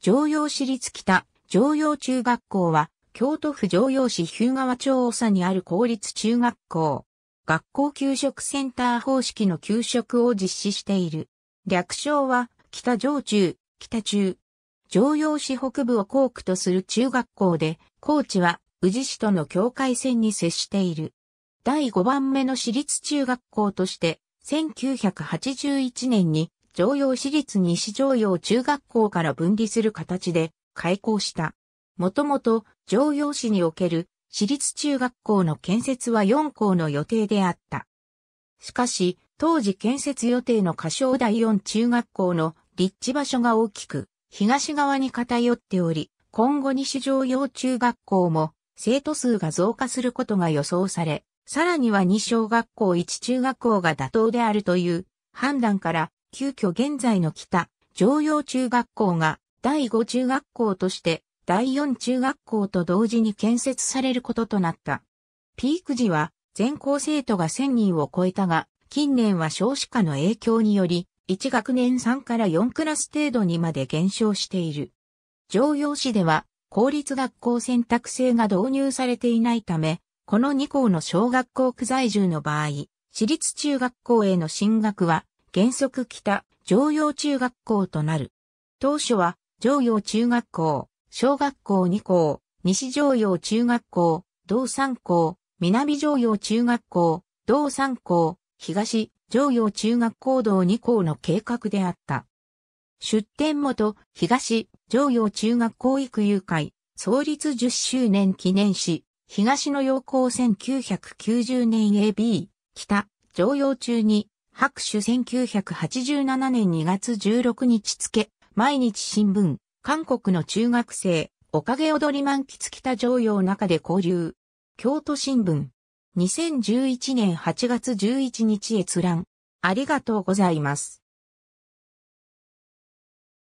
常用市立北、常用中学校は、京都府常用市日向川町長佐にある公立中学校。学校給食センター方式の給食を実施している。略称は、北常中、北中。常用市北部を校区とする中学校で、校地は宇治市との境界線に接している。第5番目の市立中学校として、1981年に常用市立西常用中学校から分離する形で開校した。もともと常陽市における私立中学校の建設は4校の予定であった。しかし、当時建設予定の歌唱第4中学校の立地場所が大きく、東側に偏っており、今後西常用中学校も生徒数が増加することが予想され、さらには2小学校1中学校が妥当であるという判断から急遽現在の北、常用中学校が第5中学校として第4中学校と同時に建設されることとなった。ピーク時は全校生徒が1000人を超えたが、近年は少子化の影響により、1学年3から4クラス程度にまで減少している。常用市では、公立学校選択制が導入されていないため、この2校の小学校区在住の場合、私立中学校への進学は原則北、常用中学校となる。当初は、常用中学校、小学校2校、西常用中学校、同三校、南常用中学校、同三校、東常用中学校道2校の計画であった。出展元、東常用中学校育友会、創立10周年記念し、東の要項1990年 AB、北、常陽中に、白手1987年2月16日付、毎日新聞、韓国の中学生、おかげ踊り満喫北常用中で交流。京都新聞、2011年8月11日閲覧。ありがとうございます。